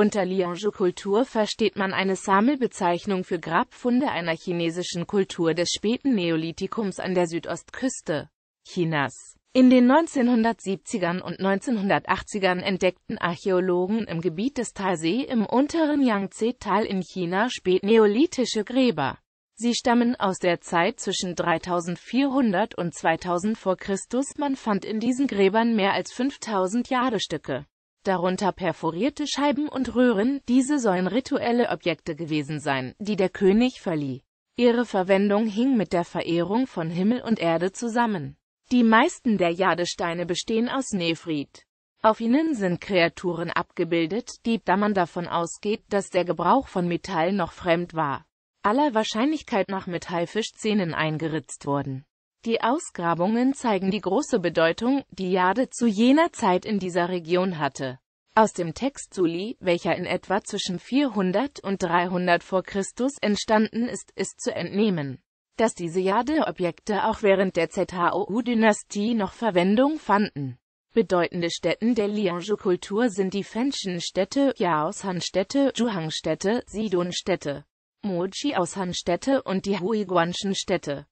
Unter Lianzhu-Kultur versteht man eine Sammelbezeichnung für Grabfunde einer chinesischen Kultur des späten Neolithikums an der Südostküste Chinas. In den 1970ern und 1980ern entdeckten Archäologen im Gebiet des Talsee im unteren Yangtze-Tal in China spätneolithische Gräber. Sie stammen aus der Zeit zwischen 3400 und 2000 v. Chr. Man fand in diesen Gräbern mehr als 5000 Jadestücke darunter perforierte Scheiben und Röhren, diese sollen rituelle Objekte gewesen sein, die der König verlieh. Ihre Verwendung hing mit der Verehrung von Himmel und Erde zusammen. Die meisten der Jadesteine bestehen aus Nefrit. Auf ihnen sind Kreaturen abgebildet, die, da man davon ausgeht, dass der Gebrauch von Metall noch fremd war, aller Wahrscheinlichkeit nach mit eingeritzt wurden. Die Ausgrabungen zeigen die große Bedeutung, die Jade zu jener Zeit in dieser Region hatte. Aus dem Text Suli, welcher in etwa zwischen 400 und 300 vor Christus entstanden ist, ist zu entnehmen, dass diese Jade-Objekte auch während der Zhou-Dynastie noch Verwendung fanden. Bedeutende Stätten der Lianzhu-Kultur sind die fenschen städte yaoshan Yaosan-Städte, Zhuhang-Städte, Sidun-Städte, Moji-Ausan-Städte und die Huiguanchen-Städte.